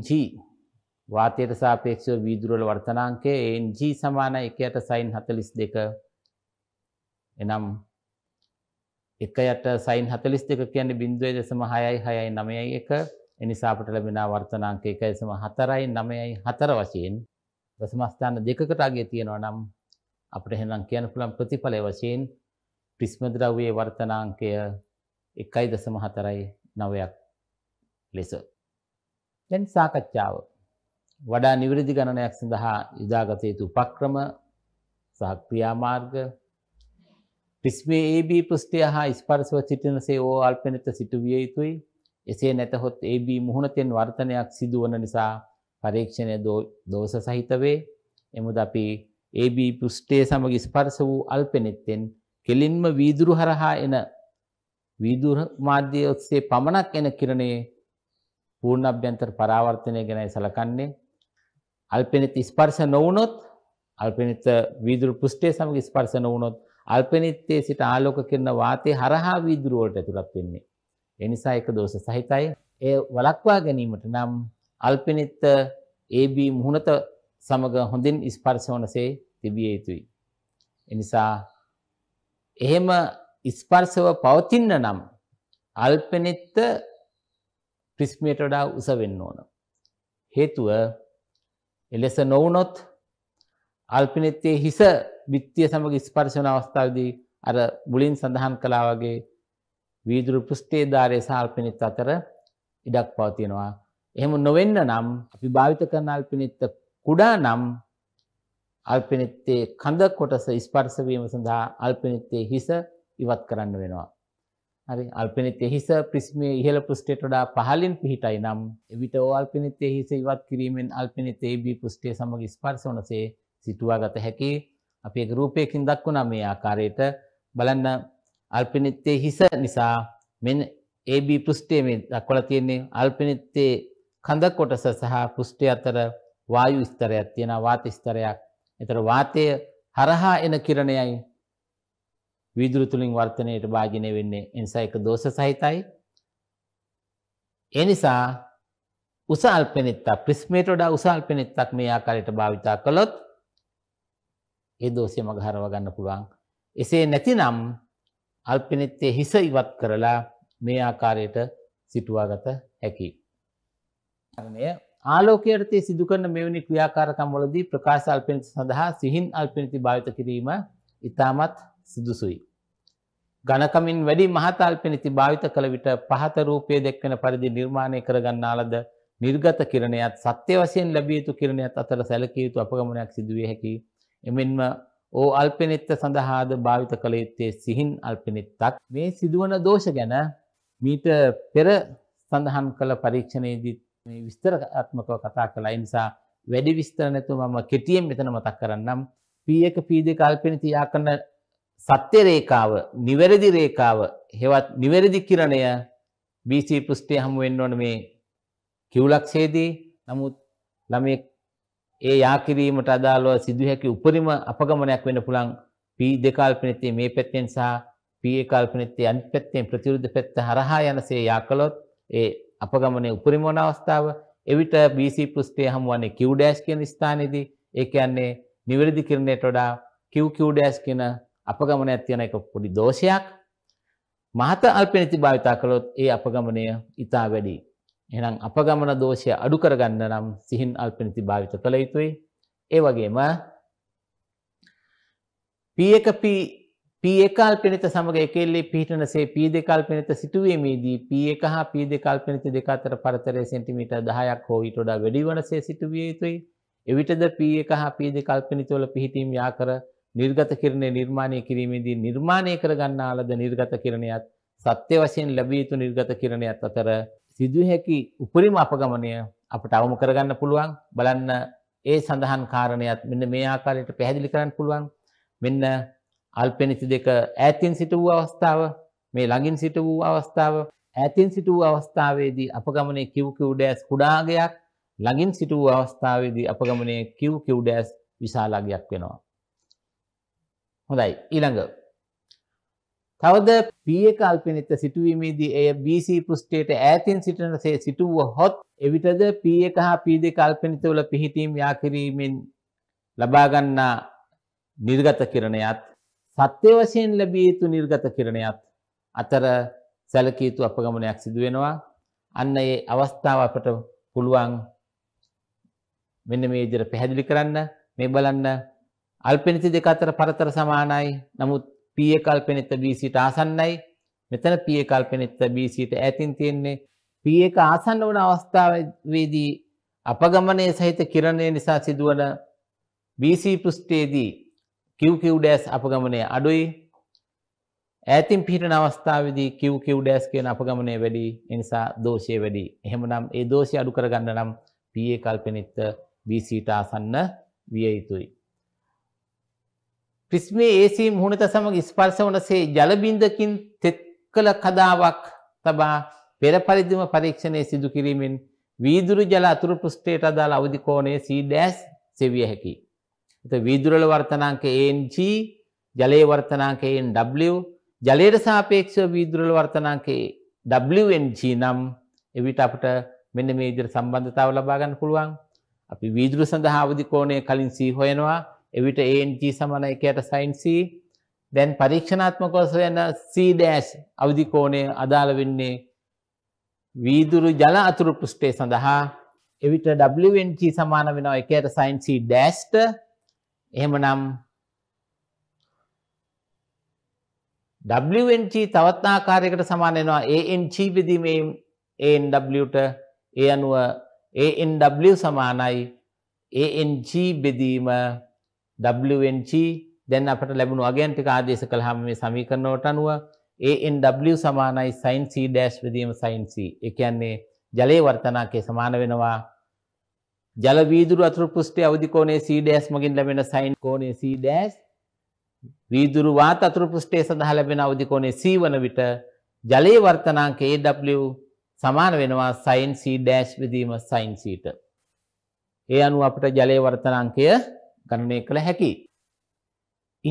වාතයට සාපේක්ෂව වීදුරු වල වර්තනාංකය ANG සමානයි 1ට sin 42 එනම් 1යට sin 42 කියන්නේ 0.6යි 6යි 9යි 1 එනිසා අපට ලැබෙනා වර්තනාංක 1.4.9.4 වශයෙන් දශම ස්ථාන දෙකකට අගය තියෙනවා නම් අපිට එහෙනම් කියන්න පුළුවන් ප්‍රතිඵලයේ වශයෙන් ප්‍රිස්ම ද්‍රව්‍යයේ වර්තනාංකය 1.4.9ක් ලෙස දැන් සාකච්ඡාව වඩා නිවැරදි ගණනයක් සඳහා යොදාගත යුතු උපක්‍රම සහ ක්‍රියාමාර්ග ප්‍රිස්මේ AB පෘෂ්ඨය හා ස්පර්ශව සිටිනසේ ඕ අල්පනිත සිටුවිය යුතුයි එසේ නැතහොත් AB මුහුණතෙන් වර්තනයක් සිදුවන නිසා පරීක්ෂණය දෝෂ සහිත වේ. එමුද අපි AB පෘෂ්ඨයේ සමග ස්පර්ශ වූ අල්පෙනෙත්තෙන් කෙලින්ම වීදුරු හරහා එන වීදුරු මාධ්‍ය ඔස්සේ පමණක් එන කිරණයේ පූර්ණ අභ්‍යන්තර පරාවර්තනය ගැනයි සලකන්නේ. අල්පෙනෙත් ස්පර්ශ නොවුනොත් අල්පෙනෙත් වීදුරු පෘෂ්ඨයේ සමග ස්පර්ශ නොවුනොත් අල්පෙනෙත්තේ සිට ආලෝක කිරණ වාතයේ හරහා වීදුරුව වලට ඇතුළත් වෙන්නේ. ඒ නිසා ඒක දෝෂ සහිතයි. ඒ වළක්වා ගැනීමට නම් අල්පිනිත්ත AB මුහුණත සමග හොඳින් ස්පර්ශ වනසේ තිබිය යුතුයි. ඒ නිසා එහෙම ස්පර්ශව පවතින නම් අල්පිනිත්ත ප්‍රිස්මියට වඩා උස වෙන්න ඕන. හේතුව එලෙස නොවුනොත් අල්පිනිත්තේ හිස විත්තිය සමග ස්පර්ශ වන අවස්ථාවේදී අර මුලින් සඳහන් කළා වගේ වීදුරු පෘෂ්ඨයේ ධාරයේ සහ අල්පිනිත් අතර ඉඩක් පවතිනවා. එහෙම නොවෙන්න නම් අපි භාවිත කරන අල්පිනිත් කුඩා නම් අල්පිනිත්තේ කඳ කොටස ස්පර්ශ වීම සඳහා අල්පිනිත්තේ හිස ඉවත් කරන්න වෙනවා. හරි අල්පිනිත්තේ හිස ප්‍රිස්මයේ ඉහළ පෘෂ්ඨයට වඩා පහළින් පිහිටයි නම් එවිට ඕ අල්පිනිත්තේ හිස ඉවත් කිරීමෙන් අල්පිනිත්තේ AB පෘෂ්ඨය සමග ස්පර්ශ වනසේ සිටුවා ගත හැකි. අපි ඒක රූපයකින් දක්වනා මේ ආකාරයට බලන්න අල්පිනිත්තේ හිස නිසා මෙන්න AB පෘෂ්ඨයේ මේ දක්වලා තියෙන්නේ අල්පිනිත්තේ කඳ කොටස සහ පෘෂ්ඨය අතර වායු ස්තරයක් තියෙනවා වාත ස්තරයක්. ඒතර වාතය හරහා එන කිරණයයි විදුලි තුලින් වර්තනයට භාජනය වෙන්නේ. ඒ නිසා ඒක දෝෂ සහිතයි. ඒ නිසා උස අල්පෙනිත්තක් ප්‍රිස්මයට වඩා උස අල්පෙනිත්තක් මේ ආකාරයට භාවිතා කළොත් ඒ දෝෂය මගහරව ගන්න පුළුවන්. එසේ නැතිනම් අල්පිනිත්‍යය හිස ඉවත් කරලා මේ ආකාරයට සිටුවාගත හැකි. අරණය ආලෝකයටති සිදුකරන මෙවැනි ක්‍රියාකාරකම්වලදී ප්‍රකාශ අල්පිනිති සඳහා සිහින් අල්පිනිති භාවිත කිරීම ඉතාමත් සුදුසුයි. ගණකමින් වැඩි මහතාල්පිනිති භාවිත කළ විට පහත රූපය දෙක්වන පරිදි නිර්මාණය කරගන්නාලද නිර්ගත කිරණයත් සත්‍ය වශයෙන් ලැබියයුතු කිරණයත් අතර සැලකයුතු අපගමනයක් සිදුවිය හැකි එමෙන්ම ඕ අල්පනෙත්ත සඳහාද භාවිත කළ යුත්තේ සිහින් අල්පනෙත්තක් මේ සිදුවන දෝෂ ගැන මීට පෙර සඳහන් කළ පරීක්ෂණයේදී විස්තරාත්මකව කතා කළා නිසා වැඩි විස්තර නැතුව මම කෙටියෙන් මෙතන මතක් කරන්නම් P1 P2 කල්පින තියාකරන සත්‍ය රේඛාව නිවැරදි රේඛාව හෙවත් නිවැරදි කිරණය BC පෘෂ්ඨය හමු වෙන්න ඕන මේ කිව්ලක්ෂයේදී නමුත් ළමයෙක් ඒ යා කිරීමට අදාළව සිදු හැකි උපරිම අපගමනයක් වෙන්න පුළුවන් P2 කල්පනෙත්තේ මේ පැත්තෙන් සහ P1 කල්පනෙත්තේ අනිත් පැත්තෙන් ප්‍රතිවිරුද්ධ පැත්ත හරහා යනසේ යා කළොත් ඒ අපගමනයේ උපරිම වන අවස්ථාව එවිට BC පෘෂ්ඨය හමුවන්නේ Q' කියන ස්ථානයේදී ඒ කියන්නේ නිවැරදි කිරණයට වඩා QQ' කියන අපගමනයක් තියෙන එක පොඩි දෝෂයක් මහත අල්පෙනිති භාවිතා කළොත් ඒ අපගමනය ඊට වැඩියි එහෙනම් අපගමන දෝෂය අඩු කරගන්න නම් සිහින් අල්පනිති භාවිත කළ යුතුයි. ඒ වගේම P1P P1 කල්පනිත සමග එකෙල්ලේ පිහිටනසේ P2 කල්පනිත සිටුවීමේදී P1 හා P2 කල්පනිත දෙක අතර පරතරය සෙන්ටිමීටර් 10ක් හෝ ඊට වඩා වැඩි වනසේ සිටුවිය යුතුයි. එවිටද P1 හා P2 කල්පනිත වල පිහිටීම් යාකර නිර්ගත කිරණය නිර්මාණය කිරීමේදී නිර්මාණය කරගන්නා ලද නිර්ගත කිරණයත් සත්‍ය වශයෙන් ලැබිය යුතු නිර්ගත කිරණයත් අතර සිදුව හැකි උපරිම අපගමනය අපට අවම කරගන්න පුළුවන් බලන්න ඒ සඳහන් කාරණයක් මෙන්න මේ ආකාරයට පැහැදිලි කරන්න පුළුවන් මෙන්න අල්පෙනිසි දෙක ඈතින් සිට වූ අවස්ථාව මේ ළඟින් සිට වූ අවස්ථාව ඈතින් සිට වූ අවස්ථාවේදී අපගමනය කිව් කිව් ඩෑස් කුඩාගයක් ළඟින් සිට වූ අවස්ථාවේදී අපගමනය කිව් කිව් ඩෑස් විශාලාගයක් වෙනවා හොඳයි ඊළඟ තවද පීය කල්පනිත සිටුවීමේදී එය BC පෘෂ්ඨයට ඈතින් සිටනසේ සිටුවහොත් එවිටද පීය හා පීද කල්පනිතවල පිහිටීම් යාකිරීමෙන් ලබාගන්නා නිර්ගත කිරණයත් සත්‍ය වශයෙන් ලැබිය යුතු නිර්ගත කිරණයත් අතර සැලකිය යුතු අපගමනයක් සිදු වෙනවා අන්න ඒ අවස්ථාව අපට පුළුවන් මෙන්න මේ විදිහට පැහැදිලි කරන්න මේ බලන්න අල්පෙනිති දෙක අතර පරතර සමානයි නමුත් P කල්පනිත BC ට ආසන්නයි. මෙතන P කල්පනිත BC ට ඈතින් තියෙන්නේ. P එක ආසන්න වන අවස්ථාවේදී අපගමනය සහිත කිරණය නිසා සිදුවන BC පෘෂ්ඨයේදී QQ- අපගමනය අඩුයි. ඈතින් පිහිටන අවස්ථාවේදී QQ- කියන අපගමනය වැඩි. ඒ නිසා දෝෂය වැඩි. එහෙමනම් ඒ දෝෂය අඩු කරගන්න නම් PA කල්පනිත BC ට ආසන්න විය යුතුයි. ප්‍රිස්මේ ඒසී මුහුණත සමග ස්පර්ශ වනසේ ජල බින්දකින් තෙත් කළ කදාවක් තබා පෙර පරිදිම පරීක්ෂණය සිදු කිරීමෙන් වීදුරු ජල අතුරු පෘෂ්ඨයට අදාළ අවධි කෝණය C' සෙවිය හැකියි. එතකොට වීදුරල වර්තනාංක ANG ජලයේ වර්තනාංක ANW ජලයට සාපේක්ෂව වීදුරල වර්තනාංකය WNG නම් එවිට අපට මෙන්න මේ විදිහට සම්බන්ධතාව ලබා ගන්න පුළුවන්. අපි වීදුරු සඳහා අවධි කෝණය කලින් C හොයනවා. එවිට ANG සමන එකයට සයින් C දැන් පරීක්ෂණාත්මකව සොයන C ඩෑෂ් අවදි කෝණය අදාළ වෙන්නේ වීදුරු ජල අතුරු පෘෂ්ඨය සඳහා එවිට WNG සමාන වෙනවා එකයට සයින් C ඩෑෂ්ට එහෙමනම් WNG තවත් ආකාරයකට සමාන වෙනවා ANG බෙදීමේ ANWට ඒ අනුව ANW සමානයි ANG බෙදීම WNG දැන් අපට ලැබුණු අගයන් ටික ආදේශ කළාම මේ සමීකරණවලට අනුව ANW සමානයි sin c dash විදියම sin c. ඒ කියන්නේ ජලයේ වර්තනාංකය සමාන වෙනවා ජල වීදුරු අතුරු පෘෂ්ඨයේ අවදි කෝණයේ c dash මගින් ලැබෙන sin කෝණයේ c dash වීදුරු වාත අතුරු පෘෂ්ඨයේ සඳහා ලැබෙන අවදි කෝණයේ c වන විට ජලයේ වර්තනාංක AW සමාන වෙනවා sin c dash විදීම sin c ට. ඒ අනුව අපිට ජලයේ වර්තනාංකය ගණනය කළ හැකියි.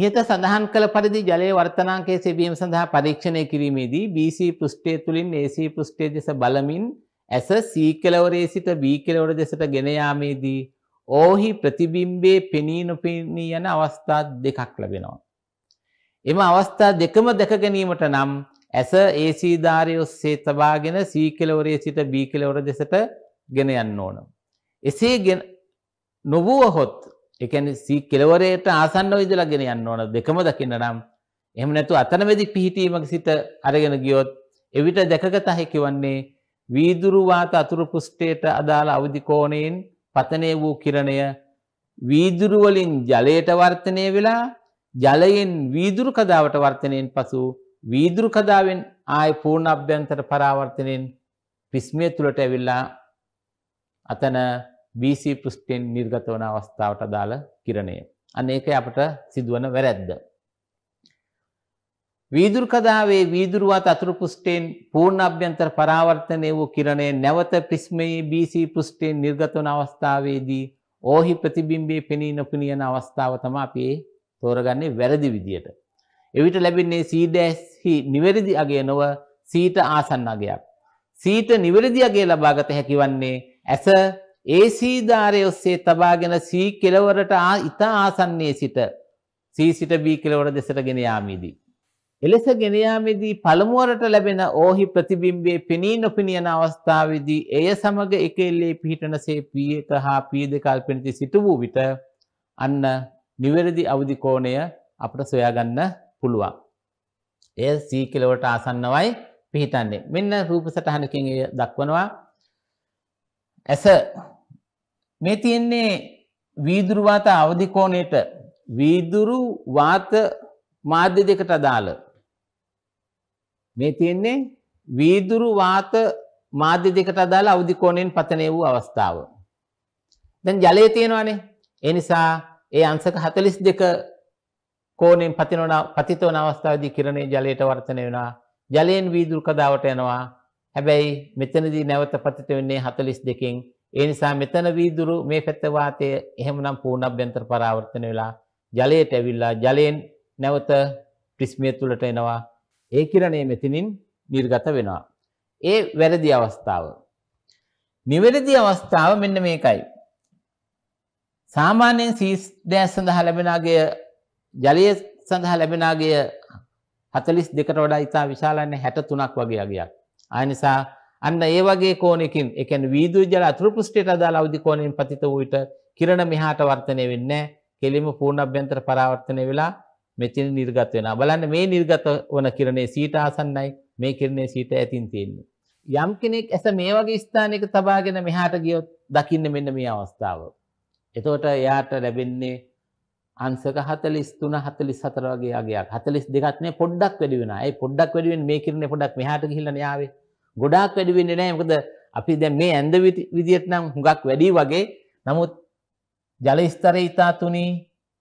ඉහත සඳහන් කළ පරිදි ජලයේ වර්තනාංකයේ සෙබීම සඳහා පරීක්ෂණය කිරීමේදී BC පෘෂ්ඨය තුලින් AC පෘෂ්ඨය දෙස බලමින් ඇස C කෙළවරේ සිට B කෙළවර දෙසට ගෙන යාමේදී ඕහි ප්‍රතිබිම්බයේ පෙනී නොපෙනී යන අවස්ථා දෙකක් ලැබෙනවා. එම අවස්ථා දෙකම දැක ගැනීමට නම් ඇස AC ධාරය ඔස්සේ තබාගෙන C කෙළවරේ සිට B කෙළවර දෙසට ගෙන යන්න ඕන. එසේ නොවුවහොත් ඒ කියන්නේ C කෙලවරයට ආසන්නව ඉඳලා ගෙන යන්න ඕන දෙකම දකින්න නම් එහෙම නැතු අතනමෙදි පිහිටීමක සිට අරගෙන ගියොත් එවිට දැකගත හැකි වන්නේ වීදුරු වාත අතුරු පුෂ්ඨයට අදාළ අවදි කෝණයෙන් පතනේ වූ කිරණය වීදුරු වලින් ජලයට වර්ධනය වෙලා ජලයෙන් වීදුරු කදාවට වර්ධනයෙන් පසු වීදුරු කදාවෙන් ආය පූර්ණ අභ්‍යන්තර පරාවර්තනයෙන් පිස්මිය තුළට ඇවිල්ලා අතන BC පෘෂ්ඨයෙන් නිර්ගත වන අවස්ථාවට අදාළ කිරණය. අන්න ඒකයි අපට සිදුවන වැරැද්ද. වීදුරු කදාවේ වීදුරුවත් අතුරු පෘෂ්ඨයෙන් පූර්ණ අභ්‍යන්තර පරාවර්තනය වූ කිරණය නැවත ප්‍රිස්මයේ BC පෘෂ්ඨයෙන් නිර්ගත වන අවස්ථාවේදී ඕහි ප්‍රතිබිම්බයේ පෙනී නොපෙනී යන අවස්ථාව තමයි අපි තෝරගන්නේ වැරදි විදියට. එවිට ලැබෙන්නේ C-හි නිවැරදි අගය නොව C-ට ආසන්න අගයක්. C-ට නිවැරදි අගය ලබාගත හැකි වන්නේ ඇස ඒ සීධාරය ඔස්සේ තබාගෙන සී කෙලවරට ඉතා ආසන්නේ සිට සී සිට බී කෙලවර දෙසට ගෙන යාමීදී. එලෙස ගෙනයාමේදී පළමුුවරට ලැබෙන ඕහි ප්‍රතිබිම්බේ පෙනී නොපිනියන අවස්ථාවදී එය සමඟ එක එල්ලේ පිහිටනසේ පිය එක හා පියද කල්පනති සිටු වූ විට අන්න නිවැරදි අවධිකෝණය අපට සොයාගන්න පුළුවන්. එය සීකලවට ආසන්නවයි පිහිටන්නේ මෙන්න රූප සටහනකින් දක්වනවා ඇස මේ තියෙන්නේ වීදුරු වාත අවදි කෝණයට වීදුරු වාත මාධ්‍ය දෙකට අදාළ මේ තියෙන්නේ වීදුරු වාත මාධ්‍ය දෙකට අදාළ අවදි කෝණයෙන් පතන වූ අවස්ථාව. දැන් ජලය තියෙනවානේ. ඒ නිසා ඒ අංශක 42 කෝණයෙන් පතිනවන පතිතවන අවස්ථාවේදී කිරණේ ජලයට වර්තනය වෙනවා. ජලයෙන් වීදුරු කදාවට යනවා. හැබැයි මෙතනදී නැවත පතිත වෙන්නේ 42කින් ඒ නිසා මෙතන වීදුරු මේ පැත්ත වාතය එහෙමනම් පූර්ණාභ්‍යන්තර පරාවර්තන වෙලා ජලයට ඇවිල්ලා ජලයෙන් නැවත ප්‍රිස්මිය තුලට එනවා. ඒ කිරණය මෙතනින් නිර්ගත වෙනවා. ඒ වැරදි අවස්ථාව. නිවැරදි අවස්ථාව මෙන්න මේකයි. සාමාන්‍යයෙන් සීස් දෑස් සඳහා ලැබෙන අගය ජලය සඳහා ලැබෙන අගය 42කට වඩා ඉතා විශාලන්නේ 63ක් වගේ අගයක්. ආය නිසා අන්න ඒ වගේ කෝණකින් ඒ කියන්නේ වීදුරු ජල අතුරු පෘෂ්ඨයට අදාළ අවදි කෝණයෙන් පතිත වූ විට කිරණ මෙහාට වර්ධනය වෙන්නේ නැහැ. කෙලිම පූර්ණ අභ්‍යන්තර පරාවර්තනය වෙලා මෙතන නිර්ගත වෙනවා. බලන්න මේ නිර්ගත වන කිරණේ සීට ආසන්නයි මේ කිරණේ සීට ඇතින් තියෙන්නේ. යම් කෙනෙක් ඇස මේ වගේ ස්ථානයක තබාගෙන මෙහාට ගියොත් දකින්න මෙන්න මේ අවස්ථාව. එතකොට එයාට ලැබෙන්නේ අංශක 43 44 වගේ අගයක්. 42ක් නේ පොඩ්ඩක් වැඩි වෙනවා. ඒ පොඩ්ඩක් වැඩි වෙන මේ කිරණේ පොඩ්ඩක් මෙහාට ගිහිල්ලා න්යාවේ. ගොඩාක් වැඩි වෙන්නේ නැහැ. මොකද අපි දැන් මේ ඇඳ විදියට නම් හුඟක් වැඩි වගේ. නමුත් ජල ස්තරය ඉතා තුනී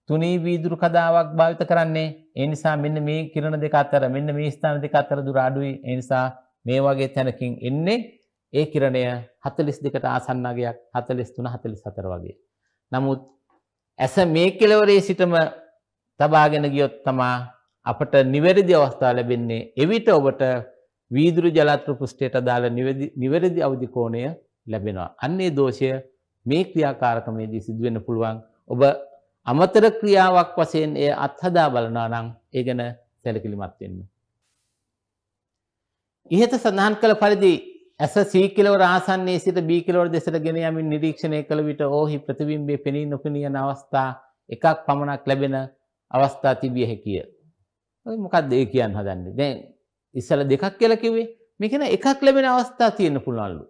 තුනී වීදුරු කදාවක් භාවිත කරන්නේ. ඒ නිසා මෙන්න මේ කිරණ දෙක අතර මෙන්න මේ ස්ථාන දෙක අතර දුර අඩුයි. ඒ නිසා මේ වගේ තැනකින් එන්නේ ඒ කිරණය 42කට ආසන්න අගයක් 43 44 වගේ. නමුත් ඇස මේ කෙලවරේ සිටම තබාගෙන ගියොත් තමා අපට නිවැරදි අවස්ථාව ලැබෙන්නේ. එවිට ඔබට වීදුරු ජලත්‍ර පුෂ්ටයට අදාළ නිවැරදි අවධි කෝණය ලැබෙනවා. අන්නේ දෝෂය මේ ක්‍රියාකාරකමේදී සිදුවෙන්න පුළුවන්. ඔබ අමතර ක්‍රියාවක් වශයෙන් එය අත්හදා බලනවා නම් ඒ ගැන සැලකිලිමත් වෙන්න. ඉහත සඳහන් කළ පරිදි ඇස C කිලවර ආසන්නයේ සිට B කිලවර දෙසට ගෙන යමින් නිරීක්ෂණය කළ විට ඕහි ප්‍රතිබිම්බයේ පෙනී නොපෙනී යන අවස්ථා එකක් පමණක් ලැබෙන අවස්ථා තිබිය හැකිය. මොකක්ද ඒ කියන්න හදන්නේ? දැන් ඉස්සල දෙකක් කියලා කිව්වේ. මේකන එකක් ලැබෙන අවස්ථා තියෙන්න පුළුවන්ලු.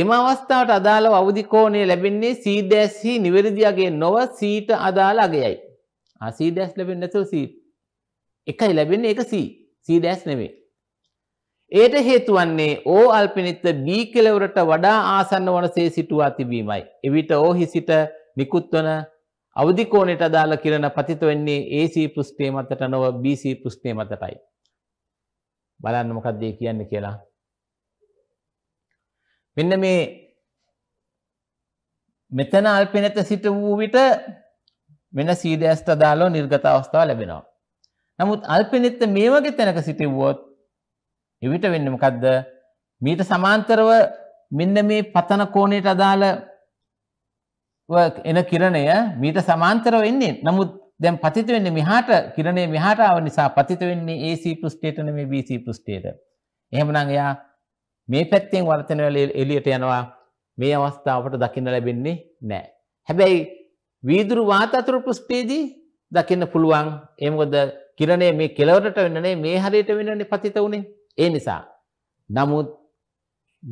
එම අවස්ථාවට අදාළව අවදි කෝණය ලැබෙන්නේ C' හි නිවැරදි අගය නොව Cට අදාළ අගයයි. ආ C' ලැබෙන්නේ නැතුව C එකයි ලැබෙන්නේ ඒක C. C' නෙමෙයි. ඒට හේතු වන්නේ O අල්පිනිත්ත B කෙලවරට වඩා ආසන්න වනසේ සිටුවා තිබීමයි. එවිට O හි සිට නිකුත් වන අවධිකෝණයට අදාළ කිරණ පතිත වෙන්නේ AC පෘෂ්ඨයේ මතට නොව BC පෘෂ්ඨයේ මතටයි. බලන්න මොකක්ද ඒ කියන්නේ කියලා. මෙන්න මේ මෙතන අල්පෙනත සිට වූ විට වෙන සීඩයස්ට අදාළව නිර්ගත අවස්ථාව ලැබෙනවා. නමුත් අල්පෙනෙත්ත මේ වගේ තැනක සිටිවුවොත් එවිට වෙන්නේ මොකද්ද? මීට සමාන්තරව මෙන්න මේ පතන කෝණයට අදාළ එන කිරණය මීට සමාන්තරව එන්නේ. නමුත් දැන් පතිත වෙන්නේ මෙහාට කිරණය මෙහාට ආව නිසා පතිත වෙන්නේ AC පෘෂ්ඨයට නෙමෙයි BC පෘෂ්ඨයට. එහෙමනම් එයා මේ පැත්තෙන් වර්තන වල එළියට යනවා. මේ අවස්ථාවට දකින්න ලැබෙන්නේ නැහැ. හැබැයි වීදුරු වාත අතුරු පෘෂ්ඨයේදී දකින්න පුළුවන්. ඒ මොකද කිරණය මේ කෙළවරට වෙන්නේ මේ හරියට වෙන්නේ පතිත උනේ. ඒ නිසා. නමුත්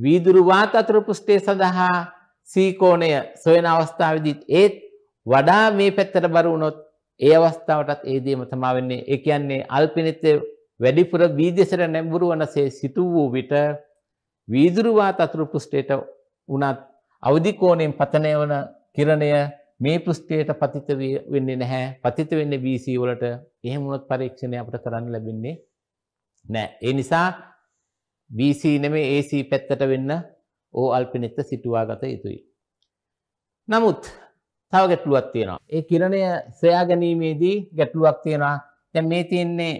වීදුරු වාත අතුරු පෘෂ්ඨය සඳහා සී කෝණය සොයන අවස්ථාවේදී ඒත් වඩා මේ පැත්තට බර වුණොත් ඒ අවස්ථාවටත් ඒ දේම තමා වෙන්නේ. ඒ කියන්නේ අල්පිනිත්‍ය වැඩිපුර වීදසට නැඹුරු වනසේ සිටු වූ විට වීදුරු වාත අතුරු පුෂ්ඨයට උනත් අවදි කෝණයෙන් පතනය වන කිරණය මේ පෘෂ්ඨයට පතිත වෙන්නේ නැහැ. පතිත වෙන්නේ VC වලට. එහෙම වුණොත් පරීක්ෂණය අපිට කරන්න ලැබෙන්නේ නැහැ. ඒ නිසා VC නෙමෙයි AC පැත්තට වෙන්න ඕ අල්පිනිත්‍ය සිටුවා ගත යුතුයි. නමුත් තව ගැටලුවක් තියෙනවා. ඒ කිරණය සොයා ගැනීමේදී ගැටලුවක් තියෙනවා. දැන් මේ තියෙන්නේ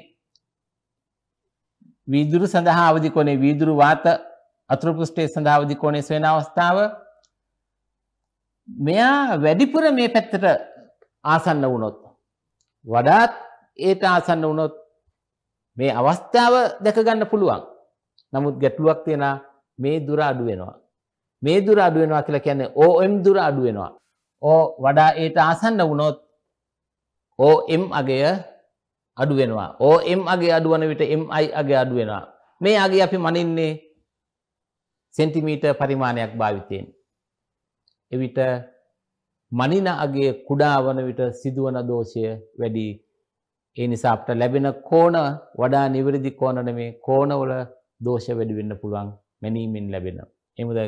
වීදුරු සඳහා අවදි කෝණේ වීදුරු වාත අතුරු පෘෂ්ඨයේ සඳහා අවදි කෝණේ සොයන අවස්ථාව. මෙයා වැඩිපුර මේ පැත්තට ආසන්න වුණොත් වඩාත් ඒට ආසන්න වුණොත් මේ අවස්ථාව දැක ගන්න පුළුවන්. නමුත් ගැටලුවක් තියෙනවා මේ දුර අඩු වෙනවා. මේ දුර අඩු වෙනවා කියලා කියන්නේ OM දුර අඩු වෙනවා. ඕ වඩා ඒට ආසන්න වුණොත් ඕ එම් අගය අඩුවෙනවා ඕ එම් අගේ අඩුවන විට එම් අයි අගේ අඩුවෙනවා මේ අගේ අපි මනින්නේ සෙන්ටිමීට පරිමාණයක් භාවිතයෙන් එවිට මනින අගේ කුඩා වන විට සිදුවන දෝෂය වැඩි ඒ නිසා අපට ලැබෙන කෝණ වඩා නිවැරදි කෝණ නෙමේ කෝණවල දෝෂ වැඩි වෙන්න පුළුවන් මැනීමෙන් ලැබෙන. එමුද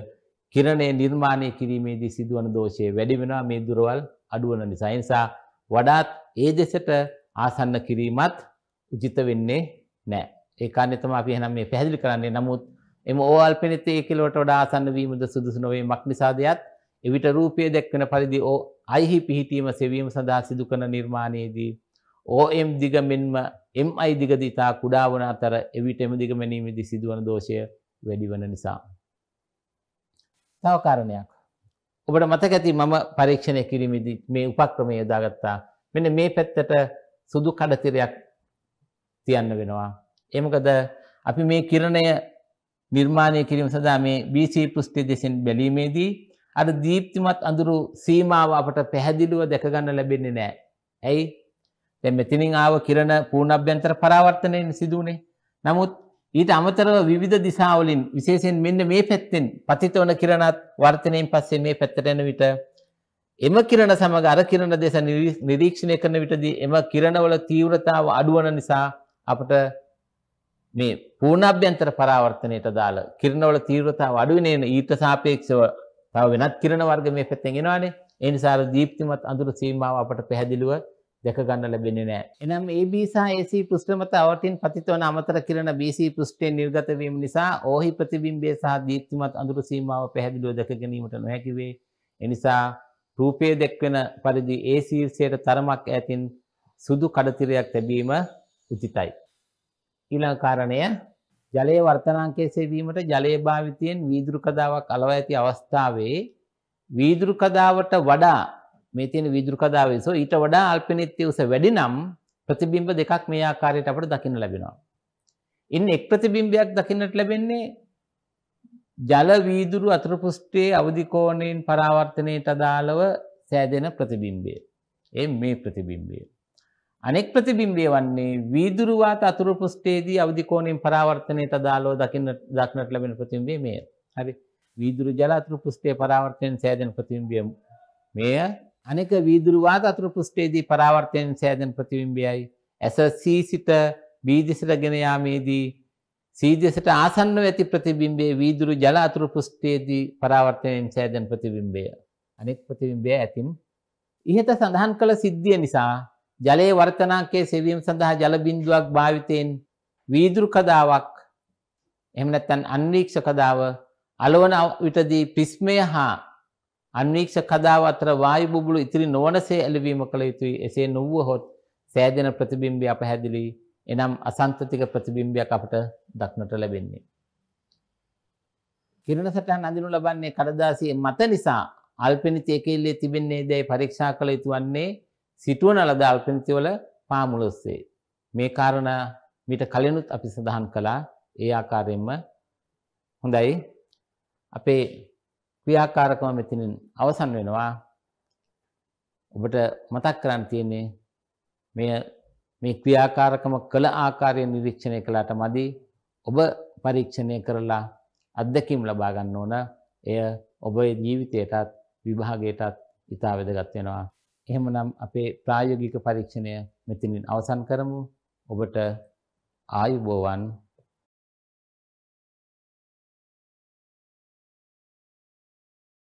කිරණය නිර්මාණය කිරීමේදී සිදුවන දෝෂය වැඩි වෙනවා මේ දුරවල් අඩු වෙන නිසා. ඒ නිසා වඩාත් ඒ දෙසට ආසන්න කිරීමත් උචිත වෙන්නේ නැහැ. ඒ කාරණේ තමයි අපි එහෙනම් මේ පැහැදිලි කරන්නේ. නමුත් එම ඕල් පෙනිත 1 කිලෝට වඩා ආසන්න වීමද සුදුසු නොවේ. මක් නිසාද යත් එවිට රූපයේ දැක්වෙන පරිදි ඕ අයිහි පිහිටීම සෙවීම සඳහා සිදු කරන නිර්මාණයේදී OM දිග මෙන්ම MI දිග දිතා කුඩා වන අතර එවිට එම දිග මැනීමේදී සිදුවන දෝෂය වැඩි වන නිසා තව කාරණයක්. ඔබට මතක ඇති මම පරීක්ෂණය කිරීමේදී මේ උපක්‍රමය යොදාගත්තා. මෙන්න මේ පැත්තට සුදු කඩතිරයක් තියන්න වෙනවා. ඒ මොකද අපි මේ කිරණය නිර්මාණය කිරීම සඳහා මේ BC පෘෂ්ඨය දෙසින් බැලීමේදී අර දීප්තිමත් අඳුරු සීමාව අපට පැහැදිලිව දැක ගන්න ලැබෙන්නේ නැහැ. ඇයි? දැන් මෙතනින් ආව කිරණ පූර්ණාභ්‍යන්තර පරාවර්තනයෙන් සිදුුනේ. නමුත් ඊට අමතරව විවිධ දිශාවලින් විශේෂයෙන් මෙන්න මේ පැත්තෙන් පතිත වන කිරණත් වර්තනයෙන් පස්සේ මේ පැත්තට එන විට එම කිරණ සමග අර කිරණ දෙස නිරීක්ෂණය කරන විටදී එම කිරණවල තීව්‍රතාව අඩු වන නිසා අපට මේ පූර්ණාභ්‍යන්තර පරාවර්තනයට දාල කිරණවල තීව්‍රතාව අඩු වෙන ඊට සාපේක්ෂව තව වෙනත් කිරණ වර්ග මේ පැත්තෙන් එනවානේ. ඒ නිසා දීප්තිමත් අඳුර සීමාව අපට පැහැදිලිව දැකගන්න ලැබෙන්නේ නෑ. එනම් AB සහ AC පෘෂ්ඨ මත අවතින් පතිතවන අමතර කිරණ BC පෘෂ්ඨයෙන් නිර්ගත වීම නිසා ඕහි ප්‍රතිබිම්බය සහ දීප්තිමත් අඳුරු සීමාව පැහැදිලිව දැක ගැනීමට නොහැකි වේ. එනිසා රූපය දැක්වෙන පරිදි ඒ ශීර්ෂයට තරමක් ඇතින් සුදු කඩතිරයක් තැබීම උචිතයි. ඊළඟ කාරණය ජලයේ වර්තනාංකයේ සෙවීමට ජලයේ භාවිතයෙන් වීදුරු කදාවක් අලව ඇති අවස්ථාවේ වීදුරු කදාවට වඩා මේ තියෙන වීදුරු කදාවේසෝ ඊට වඩා අල්පනිත්‍ය උස වැඩි නම් ප්‍රතිබිම්බ දෙකක් මේ ආකාරයට අපට දකින්න ලැබෙනවා. ඉන් එක් ප්‍රතිබිම්බයක් දකින්නට ලැබෙන්නේ ජල වීදුරු අතුරු පුෂ්ඨයේ අවදි කෝණයෙන් පරාවර්තනයට අදාළව සෑදෙන ප්‍රතිබිම්බය. ඒ මේ ප්‍රතිබිම්බය. අනෙක් ප්‍රතිබිම්බය වන්නේ වීදුරු වාත අතුරු පුෂ්ඨයේදී අවදි කෝණයෙන් පරාවර්තනයට අදාළව දකින්න දක්නට ලැබෙන ප්‍රතිබිම්බය මෙය. හරි. වීදුරු ජල අතුරු පුෂ්ඨයේ පරාවර්තනයෙන් සෑදෙන ප්‍රතිබිම්බය මෙය. අනෙක වීදුරු වාත අතුරු පුෂ්පයේදී පරාවර්තයෙන් සෑදෙන ප්‍රතිබිම්බයයි. ඇස සී සිට බී දිසට ගෙන යාමේදී සී දිසට ආසන්නව ඇති ප්‍රතිබිම්බයේ වීදුරු ජල අතුරු පුෂ්පයේදී පරාවර්තයෙන් සෑදෙන ප්‍රතිබිම්බය. අනෙක් ප්‍රතිබිම්බය ඇතින් ඉහත සඳහන් කළ සිද්ධිය නිසා ජලයේ වර්තනාංකයේ සෙවීම සඳහා ජල බිඳුවක් භාවිතයෙන් වීදුරු කදාවක් එහෙම නැත්නම් අන්වීක්ෂ කදාව අලවන විටදී ප්‍රිස්මය හා අන්වීක්ෂ කදාව අතර වායු බුබුළු ඉතිරි නොවනසේ ඇලවීම කළ යුතුයි. එසේ නොවුවහොත් සෑදෙන ප්‍රතිබිම්බය අපැහැදිලි එනම් අසන්තතික ප්‍රතිබිම්බයක් අපට දක්නට ලැබෙන්නේ. කිරණ සටහන් අඳිනු ලබන්නේ කඩදාසියේ මත නිසා අල්පනිති එකෙල්ලේ තිබෙන්නේ දැයි පරීක්ෂා කළ යුතු වන්නේ සිටුවන ලද අල්පනිතිවල පාමුල ඔස්සේ. මේ කාරණා මීට කලිනුත් අපි සඳහන් කළා. ඒ ආකාරයෙන්ම හොඳයි. අපේ ක්‍රියාකාරකම මෙතනින් අවසන් වෙනවා. ඔබට මතක් කරන්න තියෙන්නේ මේ මේ ක්‍රියාකාරකම කළ ආකාරය නිරීක්ෂණය කළාට මදි ඔබ පරීක්ෂණය කරලා අත්දැකීම් ලබා ගන්න ඕන. එය ඔබේ ජීවිතයටත් විභාගයටත් ඉතා වැදගත් වෙනවා. එහෙමනම් අපේ ප්‍රායෝගික පරීක්ෂණය මෙතනින් අවසන් කරමු. ඔබට ආයුබෝවන්